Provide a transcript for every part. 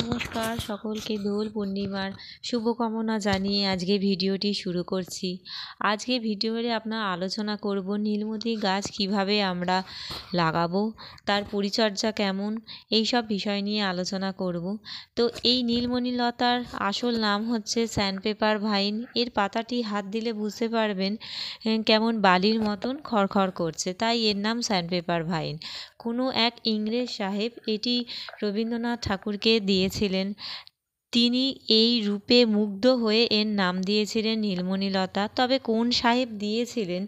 নমস্কার সকলকে দোল পূর্ণিমার শুভকামনা জানিয়ে আজকে ভিডিওটি শুরু করছি আজকে ভিডিওতে আপনার আলোচনা করব নীলমতি গাছ কিভাবে আমরা লাগাবো তার পরিচর্যা কেমন এই সব বিষয় নিয়ে আলোচনা করব তো এই নীলমণি লতার আসল নাম হচ্ছে স্যান্ডপেপার ভাইন এর পাতাটি হাত দিলে বুঝতে পারবেন কেমন বালির মতন খড়খড় করছে তাই এর নাম স্যান্ডপেপার ভাইন কোনো এক ইংরেজ সাহেব এটি রবীন্দ্রনাথ ঠাকুরকে দিয়েছিলেন তিনি এই রূপে মুগ্ধ হয়ে এর নাম দিয়েছিলেন নীলমণিলতা তবে কোন সাহেব দিয়েছিলেন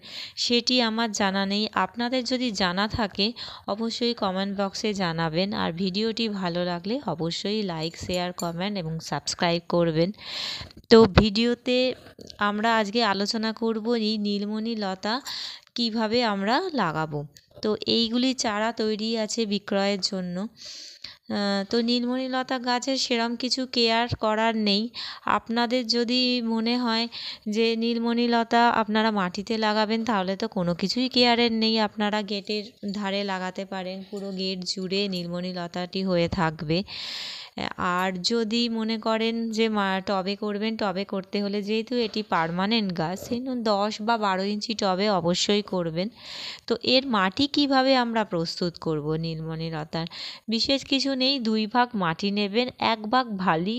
সেটি আমার জানা নেই আপনাদের যদি জানা থাকে অবশ্যই কমেন্ট বক্সে জানাবেন আর ভিডিওটি ভালো লাগলে অবশ্যই লাইক শেয়ার কমেন্ট এবং সাবস্ক্রাইব করবেন তো ভিডিওতে আমরা আজকে আলোচনা করব এই নীলমণিলতা কিভাবে আমরা লাগাবো তো এইগুলি চারা তৈরি আছে বিক্রয়ের জন্য তো নীলমণিলতা গাছের সেরম কিছু কেয়ার করার নেই আপনাদের যদি মনে হয় যে নীলমণিলতা আপনারা মাটিতে লাগাবেন তাহলে তো কোনো কিছুই কেয়ারের নেই আপনারা গেটের ধারে লাগাতে পারেন পুরো গেট জুড়ে নীলমণিলতাটি হয়ে থাকবে আর যদি মনে করেন যে টবে করবেন টবে করতে হলে যেহেতু এটি পারমানেন্ট গাছ সেই দশ বা বারো ইঞ্চি টবে অবশ্যই করবেন তো এর মাটি কিভাবে আমরা প্রস্তুত করব নীলমণিলতার বিশেষ কিছু দুজনেই দুই ভাগ মাটি নেবেন এক ভাগ ভালি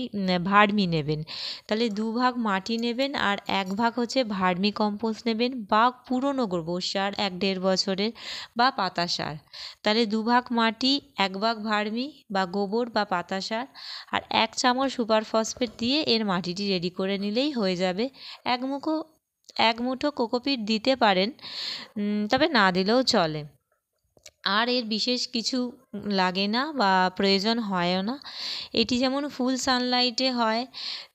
ভার্মি নেবেন তাহলে দু ভাগ মাটি নেবেন আর এক ভাগ হচ্ছে ভার্মি কম্পোস্ট নেবেন বা পুরনো গোবর সার এক দেড় বছরের বা পাতা সার তাহলে দু ভাগ মাটি এক ভাগ ভার্মি বা গোবর বা পাতা সার আর এক চামচ সুপার ফসফেট দিয়ে এর মাটিটি রেডি করে নিলেই হয়ে যাবে এক মুখো এক মুঠো কোকোপিট দিতে পারেন তবে না দিলেও চলে আর এর বিশেষ কিছু লাগে না বা প্রয়োজন হয়ও না এটি যেমন ফুল সানলাইটে হয়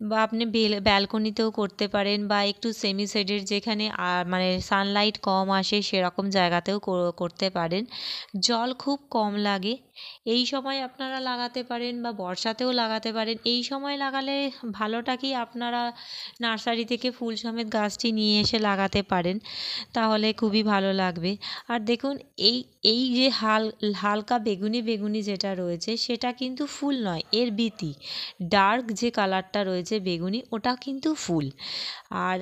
বা আপনি ব্যালকনিতেও করতে পারেন বা একটু সেমি সেডের যেখানে মানে সানলাইট কম আসে সেরকম জায়গাতেও করতে পারেন জল খুব কম লাগে এই সময় আপনারা লাগাতে পারেন বা বর্ষাতেও লাগাতে পারেন এই সময় লাগালে ভালোটা কি আপনারা নার্সারি থেকে ফুল সমেত গাছটি নিয়ে এসে লাগাতে পারেন তাহলে খুবই ভালো লাগবে আর দেখুন এই এই যে যে হাল হালকা বেগুনি বেগুনি যেটা রয়েছে সেটা কিন্তু ফুল নয় এর বীতি ডার্ক যে কালারটা রয়েছে বেগুনি ওটা কিন্তু ফুল আর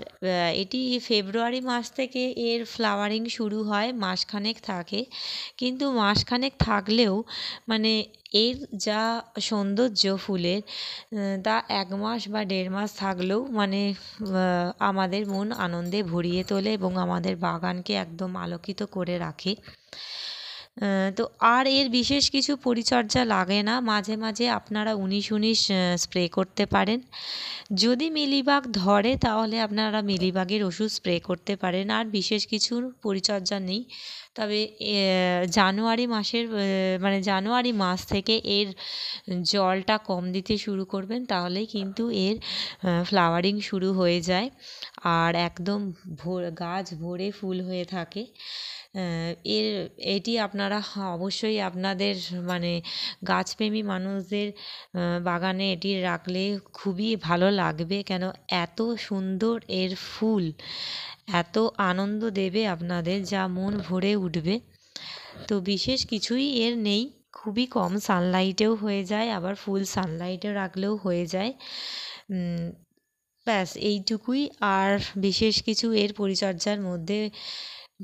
এটি ফেব্রুয়ারি মাস থেকে এর ফ্লাওয়ারিং শুরু হয় মাসখানেক থাকে কিন্তু মাসখানেক থাকলেও মানে এর যা সৌন্দর্য ফুলের তা এক মাস বা দেড় মাস থাকলেও মানে আমাদের মন আনন্দে ভরিয়ে তোলে এবং আমাদের বাগানকে একদম আলোকিত করে রাখে তো আর এর বিশেষ কিছু পরিচর্যা লাগে না মাঝে মাঝে আপনারা উনিশ উনিশ স্প্রে করতে পারেন যদি মিলিবাগ ধরে তাহলে আপনারা মিলিবাগের ওষুধ স্প্রে করতে পারেন আর বিশেষ কিছু পরিচর্যা নেই তবে জানুয়ারি মাসের মানে জানুয়ারি মাস থেকে এর জলটা কম দিতে শুরু করবেন তাহলেই কিন্তু এর ফ্লাওয়ারিং শুরু হয়ে যায় আর একদম ভোর গাছ ভরে ফুল হয়ে থাকে এর এটি আপনার আপনারা হ্যাঁ, অবশ্যই আপনাদের মানে গাছপ্রেমী মানুষদের বাগানে এটি রাখলে খুবই ভালো লাগবে কেন এত সুন্দর এর ফুল এত আনন্দ দেবে আপনাদের যা মন ভরে উঠবে তো বিশেষ কিছুই এর নেই খুবই কম সানলাইটেও হয়ে যায় আবার ফুল সানলাইটে রাখলেও হয়ে যায় ব্যাস এইটুকুই আর বিশেষ কিছু এর পরিচর্যার মধ্যে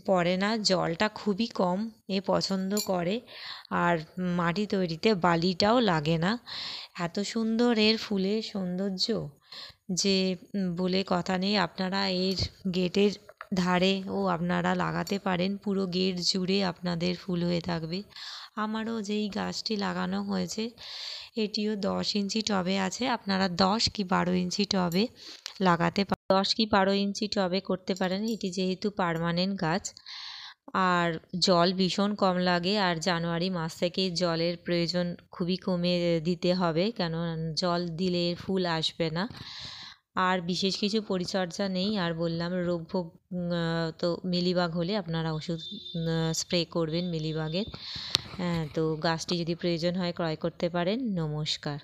পড়ে না জলটা খুবই কম এ পছন্দ করে আর মাটি তৈরিতে বালিটাও লাগে না এত সুন্দর এর ফুলের সৌন্দর্য যে বলে কথা নেই আপনারা এর গেটের ধারে ও আপনারা লাগাতে পারেন পুরো গেট জুড়ে আপনাদের ফুল হয়ে থাকবে আমারও যেই গাছটি লাগানো হয়েছে এটিও দশ ইঞ্চি টবে আছে আপনারা দশ কি বারো ইঞ্চি টবে লাগাতে দশ কি বারো ইঞ্চি টবে করতে পারেন এটি যেহেতু পারমানেন্ট গাছ আর জল ভীষণ কম লাগে আর জানুয়ারি মাস থেকে জলের প্রয়োজন খুবই কমে দিতে হবে কেন জল দিলে ফুল আসবে না আর বিশেষ কিছু পরিচর্যা নেই আর বললাম রোগভোগ তো মিলিবাগ হলে আপনারা ওষুধ স্প্রে করবেন মিলিবাগের হ্যাঁ তো গাছটি যদি প্রয়োজন হয় ক্রয় করতে পারেন নমস্কার